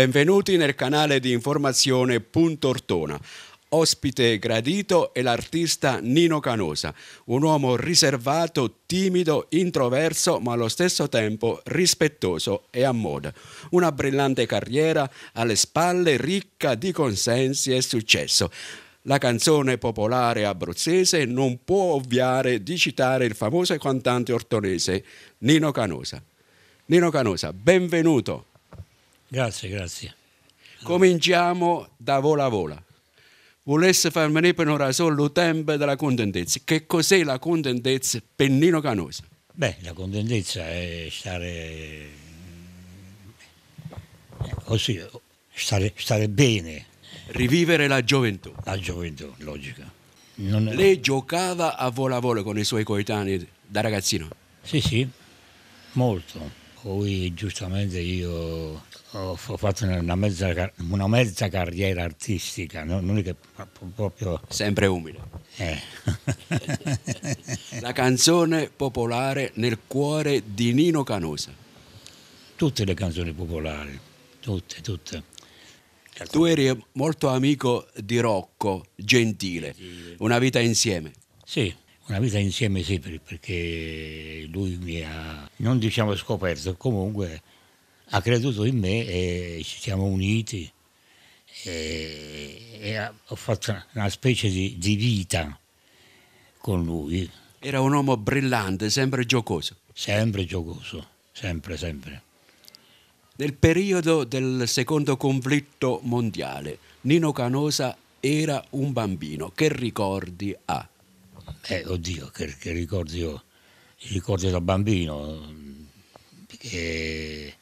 Benvenuti nel canale di informazione Punto Ortona. Ospite gradito è l'artista Nino Canosa, un uomo riservato, timido, introverso, ma allo stesso tempo rispettoso e a moda. Una brillante carriera alle spalle, ricca di consensi e successo. La canzone popolare abruzzese non può ovviare di citare il famoso cantante ortonese Nino Canosa. Nino Canosa, benvenuto. Grazie, grazie. Cominciamo da vola a vola. Volesse far venire per ora solo il tempo della contentezza. Che cos'è la contentezza Pennino Canosa? Beh, la contentezza è stare, così, stare, stare bene. Rivivere la gioventù. La gioventù, logica. Non... Lei giocava a vola a vola con i suoi coetanei da ragazzino? Sì, sì, molto. Poi giustamente io ho fatto una mezza, una mezza carriera artistica, no? non è che proprio... Sempre umile. Eh. La canzone popolare nel cuore di Nino Canosa. Tutte le canzoni popolari, tutte, tutte. Tu eri molto amico di Rocco Gentile, una vita insieme. Sì, una vita insieme sì, perché lui mi ha, non diciamo scoperto, comunque ha creduto in me e ci siamo uniti e, e ho fatto una specie di, di vita con lui. Era un uomo brillante, sempre giocoso. Sempre giocoso, sempre, sempre. Nel periodo del secondo conflitto mondiale, Nino Canosa era un bambino. Che ricordi ha? eh, oddio, che, che ricordi ho, ricordi da bambino, che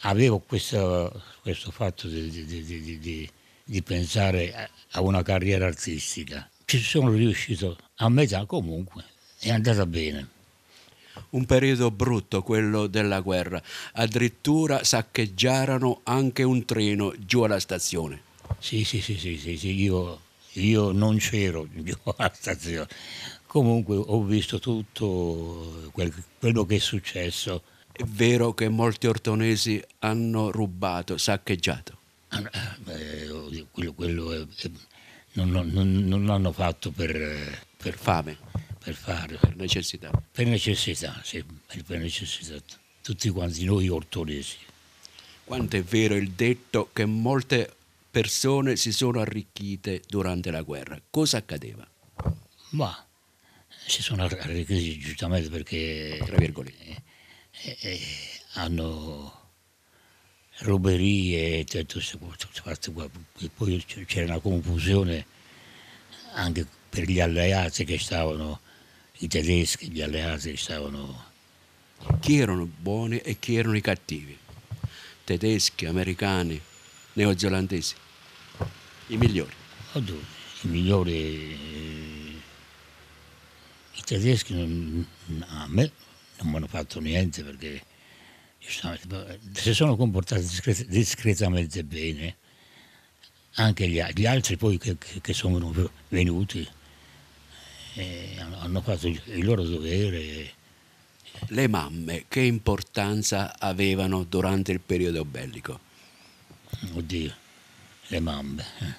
avevo questo, questo fatto di, di, di, di, pensare a una carriera artistica. Ci sono riuscito a metà comunque, è andata bene. Un periodo brutto quello della guerra, addirittura saccheggiarono anche un treno giù alla stazione. Sì, sì, sì, sì, sì, sì. io io non c'ero io stazione. Comunque ho visto tutto quel, quello che è successo. È vero che molti ortonesi hanno rubato, saccheggiato. Ah, beh, eh, quello, quello è, non, non, non, l'hanno fatto per, per fame. Per fare. Per necessità. Per necessità, sì, per necessità. Tutti quanti noi ortonesi. Quanto è vero il detto che molte persone si sono arricchite durante la guerra. Cosa accadeva? Ma si sono arricchiti giustamente perché tra virgolette eh, eh, eh hanno ruberie e tutto questo poi c'era una confusione anche per gli alleati che stavano i tedeschi gli alleati che stavano chi erano buoni e chi erano i cattivi tedeschi americani neozelandesi i migliori? Oddio, i migliori... Eh, I tedeschi non, a me non mi hanno fatto niente perché si sono comportati discret- discretamente bene anche gli, gli altri poi che, che, sono venuti eh, hanno fatto il loro dovere le mamme che importanza avevano durante il periodo bellico? Oddio le mamme. Eh.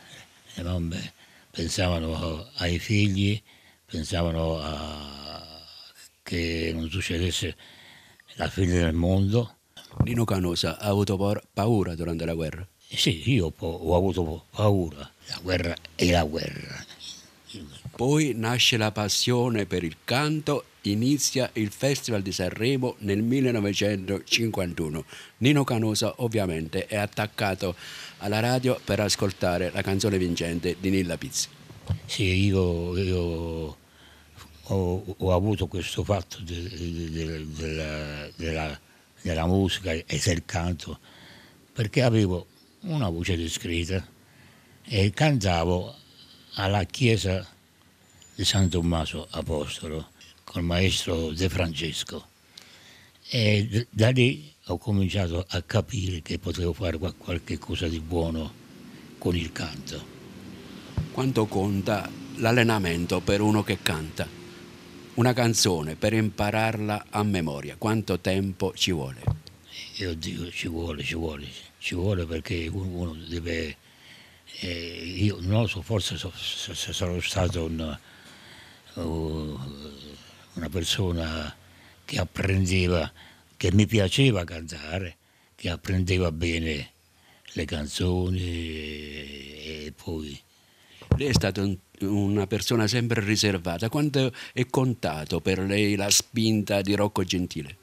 Le mamme pensavano ai figli, pensavano a... che non succedesse la fine del mondo. Lino Canosa ha avuto paura durante la guerra? Sì, io ho avuto paura. La guerra è la guerra. Poi nasce la passione per il canto, inizia il Festival di Sanremo nel 1951. Nino Canosa ovviamente è attaccato alla radio per ascoltare la canzone vincente di Nilla Pizzi. Sì, io, io ho, ho, avuto questo fatto de, de, de, della, della, della musica e del canto perché avevo una voce descritta e cantavo alla chiesa di San Tommaso Apostolo col maestro De Francesco e da lì ho cominciato a capire che potevo fare qualche cosa di buono con il canto. Quanto conta l'allenamento per uno che canta? Una canzone per impararla a memoria, quanto tempo ci vuole? Io dico ci vuole, ci vuole, ci vuole perché uno deve eh, io non lo so, forse so, so, so, sono stato un, uh, una persona che apprendeva, che mi piaceva cantare, che apprendeva bene le canzoni e, e poi... Lei è stata un, una persona sempre riservata. Quanto è contato per lei la spinta di Rocco Gentile?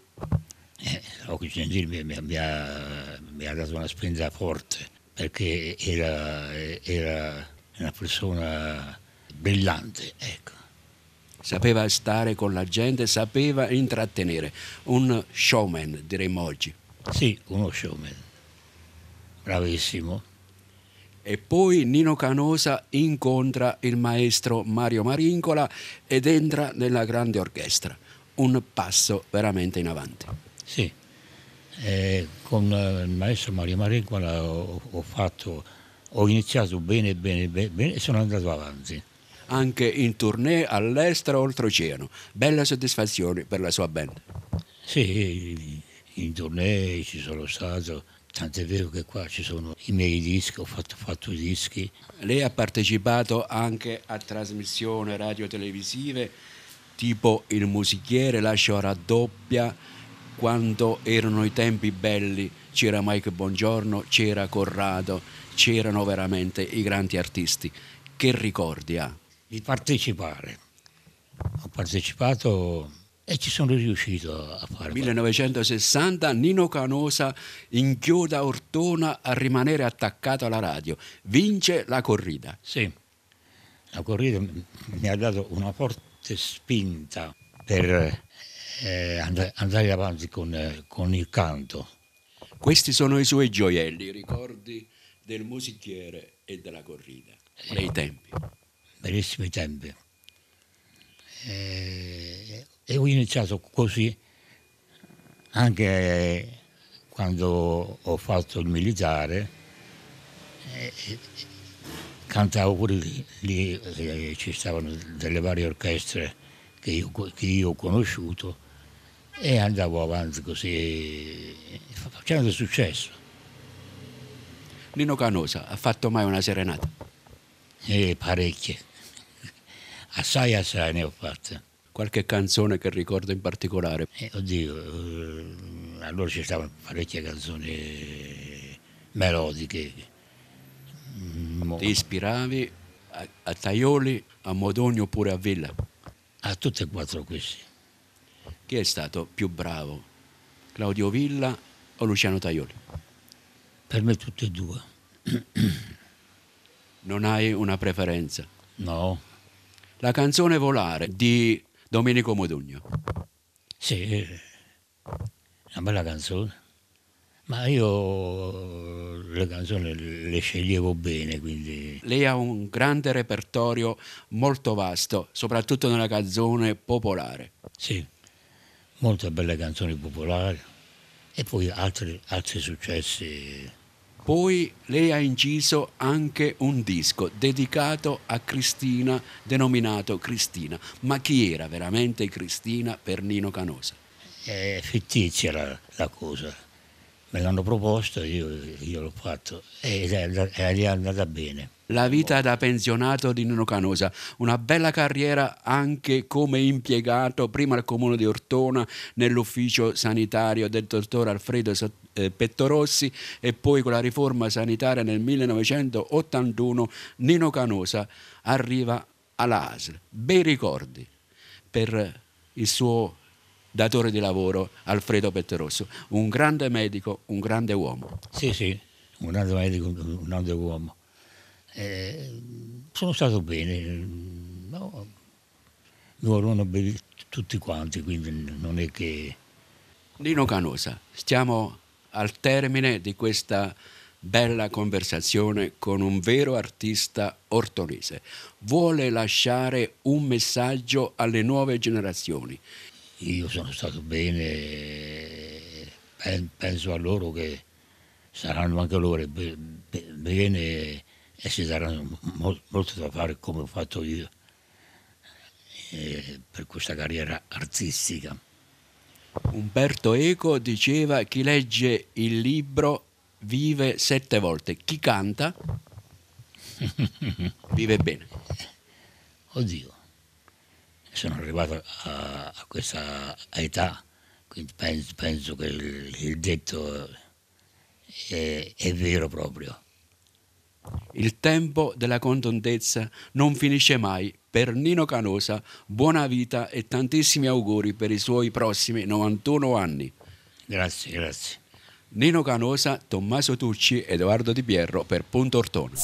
Eh, Rocco Gentile mi, mi, mi, ha, mi ha dato una spinta forte perché era, era una persona brillante, ecco. Sapeva stare con la gente, sapeva intrattenere. Un showman, diremmo oggi. Sì, uno showman. Bravissimo. E poi Nino Canosa incontra il maestro Mario Marincola ed entra nella grande orchestra. Un passo veramente in avanti. Sì. Eh, con eh, il maestro Mario Marin ho, ho, fatto, ho iniziato bene, bene, bene e sono andato avanti anche in tournée all'estero, oltreoceano. Bella soddisfazione per la sua band. Sì, in tournée ci sono stato, tant'è vero che qua ci sono i miei dischi, ho fatto, fatto i dischi. Lei ha partecipato anche a trasmissioni radio-televisive tipo Il Musichiere, La Sciora Doppia, quando erano i tempi belli c'era Mike Bongiorno, c'era Corrado, c'erano veramente i grandi artisti. Che ricordi ha? Di partecipare. Ho partecipato e ci sono riuscito a farlo. 1960 Nino Canosa inchioda Ortona a rimanere attaccato alla radio. Vince la corrida. Sì, la corrida mi ha dato una forte spinta per eh, andare avanti con, eh, con il canto. Questi sono i suoi gioielli, i ricordi del musichiere e della corrida, nei eh, tempi. Bellissimi tempi. E, eh, e ho iniziato così anche quando ho fatto il militare. E, cantavo pure lì, lì eh, ci stavano delle varie orchestre che io, che io ho conosciuto e andavo avanti così, facendo successo. Nino Canosa ha fatto mai una serenata? Eh, parecchie, assai assai ne ho fatte. Qualche canzone che ricordo in particolare? Eh, oddio, eh, allora ci stavano parecchie canzoni melodiche. Mm, Ti ispiravi a, a Taioli, a Modogno oppure a Villa? A tutte e quattro questi. Chi è stato più bravo? Claudio Villa o Luciano Tajoli? Per me tutti e due. Non hai una preferenza? No. La canzone Volare di Domenico Modugno. Sì, una bella canzone. Ma io le canzoni le sceglievo bene, quindi... Lei ha un grande repertorio molto vasto, soprattutto nella canzone popolare. Sì molte belle canzoni popolari e poi altri, altri successi. Poi lei ha inciso anche un disco dedicato a Cristina, denominato Cristina. Ma chi era veramente Cristina per Nino Canosa? È fittizia la, la cosa me l'hanno proposto, io, io l'ho fatto e è andata bene. La vita da pensionato di Nino Canosa, una bella carriera anche come impiegato prima al comune di Ortona nell'ufficio sanitario del dottor Alfredo eh, Pettorossi e poi con la riforma sanitaria nel 1981 Nino Canosa arriva alla ASL. Bei ricordi per il suo datore di lavoro Alfredo Petterosso, un grande medico, un grande uomo. Sì, sì, un grande medico, un grande uomo. Eh, sono stato bene, no, mi bene tutti quanti, quindi non è che... Nino Canosa, stiamo al termine di questa bella conversazione con un vero artista ortonese. Vuole lasciare un messaggio alle nuove generazioni io sono stato bene, penso a loro che saranno anche loro bene e, e si daranno molto, da fare come ho fatto io eh, per questa carriera artistica. Umberto Eco diceva chi legge il libro vive sette volte, chi canta vive bene. Oddio sono arrivato a, a questa età, quindi penso, penso che il, il detto è, è vero proprio. Il tempo della contentezza non finisce mai. Per Nino Canosa, buona vita e tantissimi auguri per i suoi prossimi 91 anni. Grazie, grazie. Nino Canosa, Tommaso Tucci, Edoardo Di Pierro per Punto Ortona.